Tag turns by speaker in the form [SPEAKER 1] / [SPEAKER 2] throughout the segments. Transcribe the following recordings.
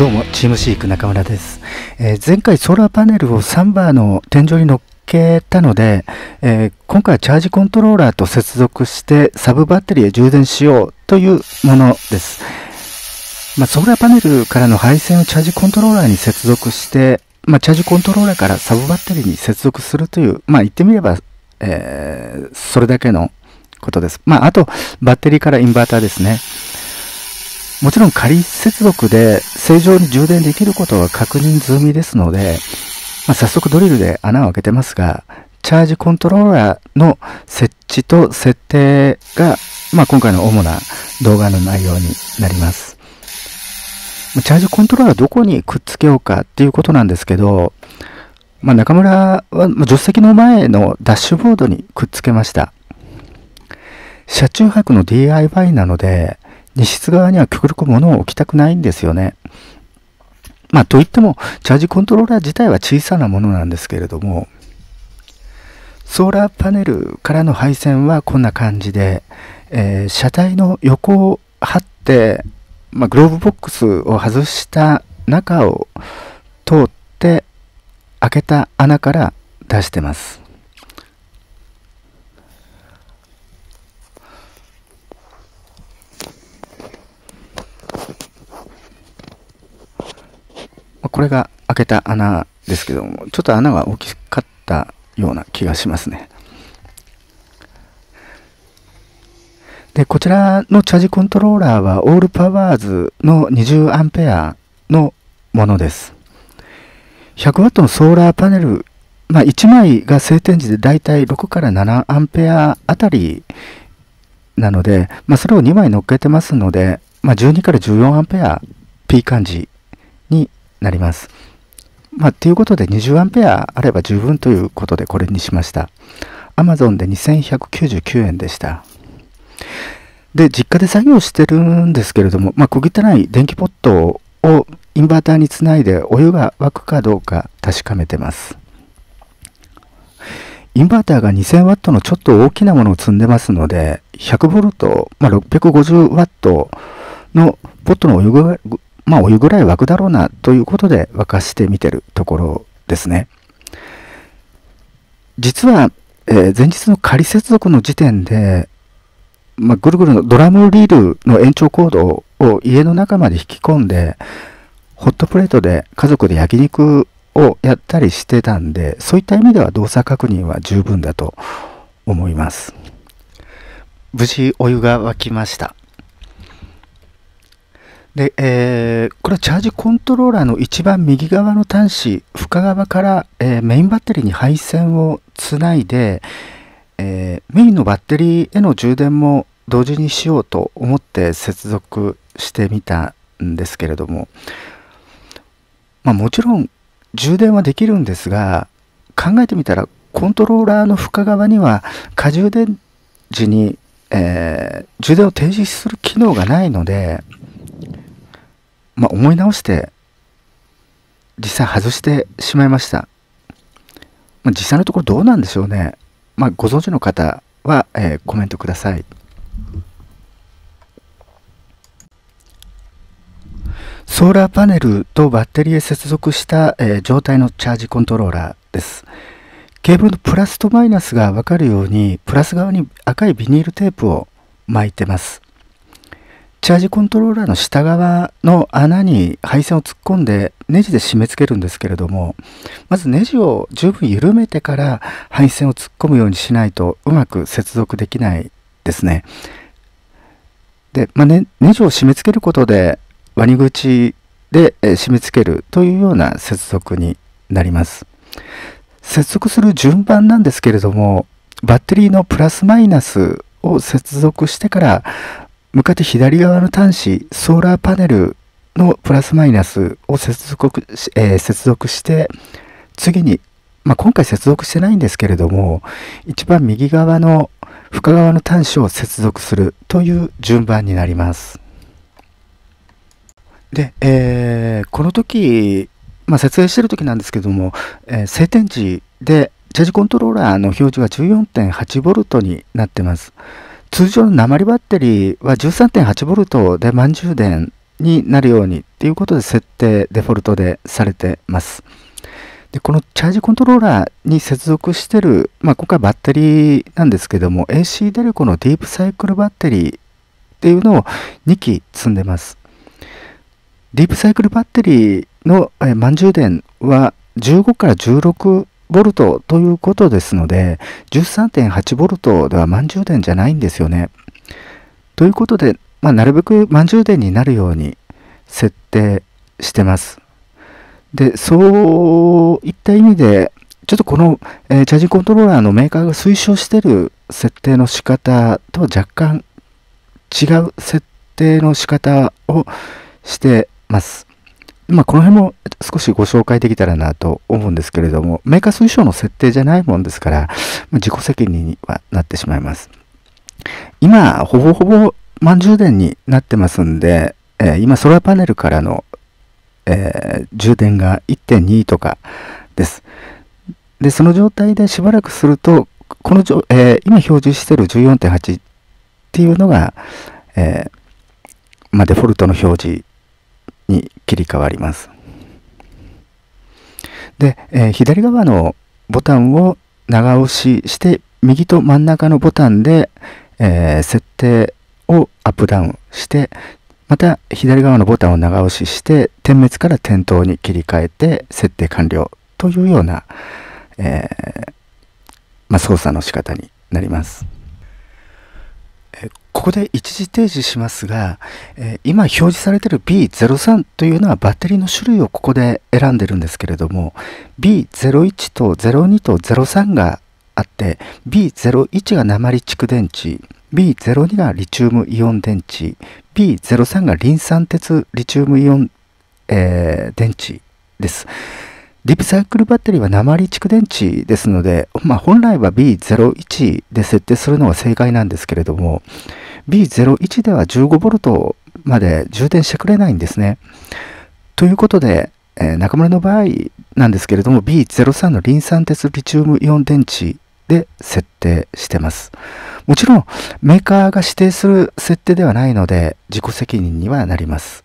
[SPEAKER 1] どうも、チームシーク中村です。えー、前回ソーラーパネルをサンバーの天井に乗っけたので、えー、今回はチャージコントローラーと接続してサブバッテリーへ充電しようというものです。まあ、ソーラーパネルからの配線をチャージコントローラーに接続して、まあ、チャージコントローラーからサブバッテリーに接続するという、まあ、言ってみれば、えー、それだけのことです。まあ、あと、バッテリーからインバーターですね。もちろん仮接続で正常に充電できることは確認済みですので、まあ、早速ドリルで穴を開けてますが、チャージコントローラーの設置と設定が、まあ、今回の主な動画の内容になります。チャージコントローラーどこにくっつけようかっていうことなんですけど、まあ、中村は助手席の前のダッシュボードにくっつけました。車中泊の DIY なので、実室側には極力物を置きたくないんですよね。まあ、といっても、チャージコントローラー自体は小さなものなんですけれども、ソーラーパネルからの配線はこんな感じで、えー、車体の横を張って、まあ、グローブボックスを外した中を通って開けた穴から出してます。これが開けた穴ですけども、ちょっと穴が大きかったような気がしますね。で、こちらのチャージコントローラーはオールパワーズの2 0アのものです。100W のソーラーパネル、まあ、1枚が晴天時でだいたい6から7アンペアあたりなので、まあ、それを2枚乗っけてますので、まあ、12から14アンペア P 感じになります。まあ、ということで2 0アあれば十分ということでこれにしました。Amazon で2199円でした。で、実家で作業してるんですけれども、まあ、小汚い電気ポットをインバーターにつないでお湯が沸くかどうか確かめてます。インバーターが 2000W のちょっと大きなものを積んでますので、100V、まあ、650W のポットのお湯がまあお湯ぐらい沸くだろうなということで沸かしてみてるところですね。実は、えー、前日の仮接続の時点で、まあ、ぐるぐるのドラムリールの延長コードを家の中まで引き込んで、ホットプレートで家族で焼肉をやったりしてたんで、そういった意味では動作確認は十分だと思います。無事お湯が沸きました。で、えー、これはチャージコントローラーの一番右側の端子、深側から、えー、メインバッテリーに配線をつないで、えー、メインのバッテリーへの充電も同時にしようと思って接続してみたんですけれども、まあ、もちろん充電はできるんですが考えてみたらコントローラーの深側には過充電時に、えー、充電を停止する機能がないのでまあ、思い直して実際外してしまいました、まあ、実際のところどうなんでしょうね、まあ、ご存知の方は、えー、コメントくださいソーラーパネルとバッテリーへ接続した、えー、状態のチャージコントローラーですケーブルのプラスとマイナスが分かるようにプラス側に赤いビニールテープを巻いてますチャージコントローラーの下側の穴に配線を突っ込んでネジで締め付けるんですけれどもまずネジを十分緩めてから配線を突っ込むようにしないとうまく接続できないですね。で、まあね、ネジを締め付けることで割り口で、締め付けるというような接続になります。接続する順番なんですけれどもバッテリーのプラスマイナスを接続してから向かって左側の端子、ソーラーパネルのプラスマイナスを接続しえー、接続して、次に、まあ、今回接続してないんですけれども、一番右側の深側の端子を接続するという順番になります。で、えー、この時、まあ、設営してる時なんですけども、えー、静電池でチェージコントローラーの表示が 14.8V になってます。通常の鉛バッテリーは 13.8V で満充電になるようにっていうことで設定デフォルトでされてます。でこのチャージコントローラーに接続してる、まあ、今回バッテリーなんですけども AC デルコのディープサイクルバッテリーっていうのを2機積んでます。ディープサイクルバッテリーの満充電は15から16ボルトということですので、13.8ボルトでは満充電じゃないんですよね。ということで、まあ、なるべく満充電になるように設定してます。で、そういった意味で、ちょっとこの、えー、チャージコントローラーのメーカーが推奨してる設定の仕方とは若干違う設定の仕方をしてます。まあ、この辺も少しご紹介できたらなと思うんですけれども、メーカー推奨の設定じゃないもんですから、自己責任にはなってしまいます。今、ほぼほぼ満充電になってますんで、えー、今、ソラーパネルからの、えー、充電が1.2とかです。で、その状態でしばらくすると、このじょ、えー、今表示している14.8っていうのが、えまあ、デフォルトの表示に切り替わります。で、えー、左側のボタンを長押しして右と真ん中のボタンで、えー、設定をアップダウンしてまた左側のボタンを長押しして点滅から点灯に切り替えて設定完了というような、えー、まあ、操作の仕方になります。ここで一時提示しますが、え今表示されている B03 というのはバッテリーの種類をここで選んでるんですけれども B01 と02と03があって B01 が鉛蓄電池 B02 がリチウムイオン電池 B03 がリン酸鉄リチウムイオン、えー、電池です。リピサイクルバッテリーは鉛蓄電池ですので、まあ、本来は B01 で設定するのが正解なんですけれども B01 では 15V まで充電してくれないんですね。ということで、えー、中村の場合なんですけれども B03 のリン酸鉄リチウムイオン電池で設定してます。もちろんメーカーが指定する設定ではないので自己責任にはなります。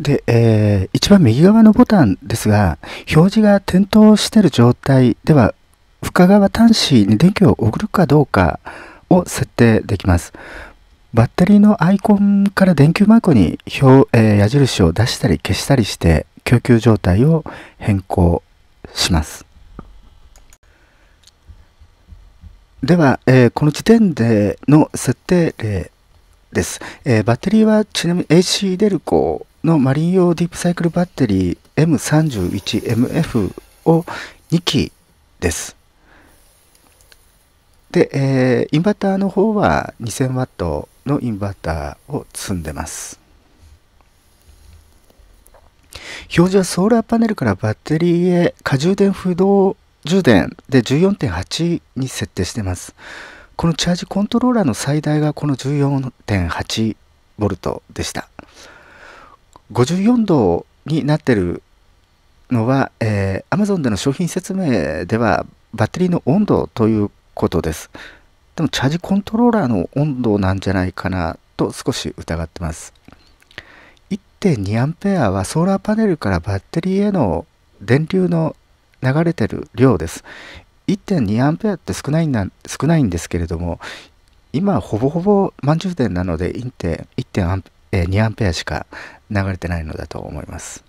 [SPEAKER 1] で、えー、一番右側のボタンですが、表示が点灯している状態では、深側端子に電気を送るかどうかを設定できます。バッテリーのアイコンから電球マークに表、えー、矢印を出したり消したりして、供給状態を変更します。では、えー、この時点での設定例です、えー、バッテリーはちなみに AC デルコのマリン用ディープサイクルバッテリー M31MF を2機です。で、えー、インバーターの方は 2000W のインバーターを積んでます。表示はソーラーパネルからバッテリーへ過充電不動充電で14.8に設定してます。このチャージコントローラーの最大がこの 14.8V でした。54度になってるのは、えー、Amazon での商品説明ではバッテリーの温度ということです。でもチャージコントローラーの温度なんじゃないかなと少し疑ってます。1 2アはソーラーパネルからバッテリーへの電流の流れてる量です。1.2A って少ないな少ないんですけれども今ほぼほぼ満充電なので1 2アしか流れてないのだと思います。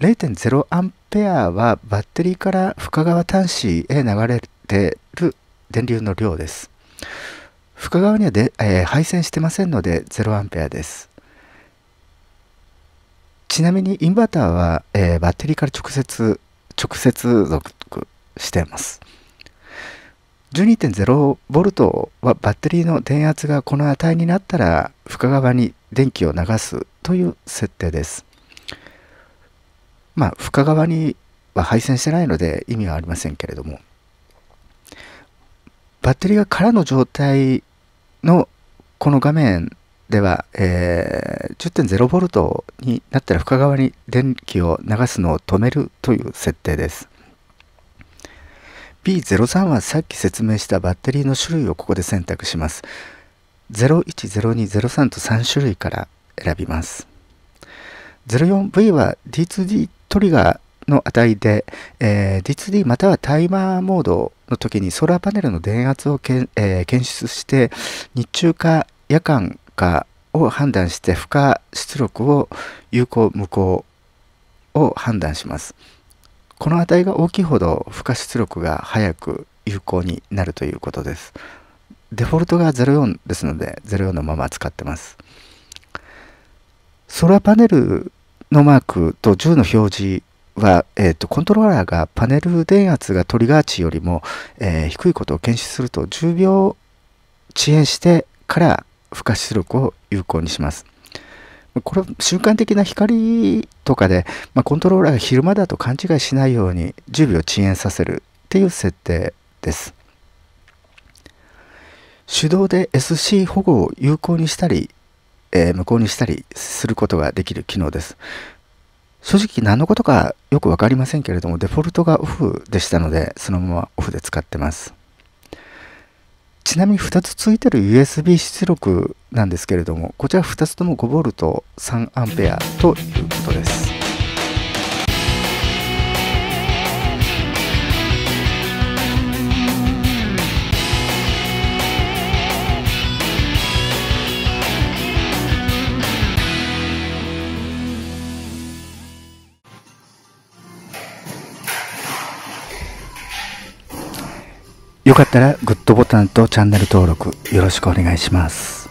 [SPEAKER 1] 0.0アンペアはバッテリーから深川端子へ流れてる電流の量です。深川にはで、えー、配線してませんので0アンペアです。ちなみにインバーターは、えー、バッテリーから直接直接属しています。1 2 0ボルトはバッテリーの電圧がこの値になったら深川に電気を流すという設定です。まあ、深川には配線してないので意味はありませんけれども、バッテリーが空の状態のこの画面では、えー、10.0V になったら深側に電気を流すのを止めるという設定です。B03 はさっき説明したバッテリーの種類をここで選択します。010203と3種類から選びます。04V は D2D トリガーの値で、えー、D2D またはタイマーモードの時にソーラーパネルの電圧をけん、えー、検出して日中か夜間かを判断して負荷出力を有効無効を判断します。この値が大きいほど負荷出力が早く有効になるということです。デフォルトが04ですので04のまま使ってます。ソーラーパネルのマークと10の表示は、えーと、コントローラーがパネル電圧がトリガー値よりも、えー、低いことを検出すると10秒遅延してから負荷出力を有効にします。これ瞬間的な光とかで、まあ、コントローラーが昼間だと勘違いしないように10秒遅延させるっていう設定です。手動で SC 保護を有効にしたりえー、無効にしたりすることができる機能です。正直何のことかよく分かりませんけれどもデフォルトがオフでしたのでそのままオフで使ってますちなみに2つ付いてる USB 出力なんですけれどもこちら2つとも 5V3A ということですよかったらグッドボタンとチャンネル登録よろしくお願いします。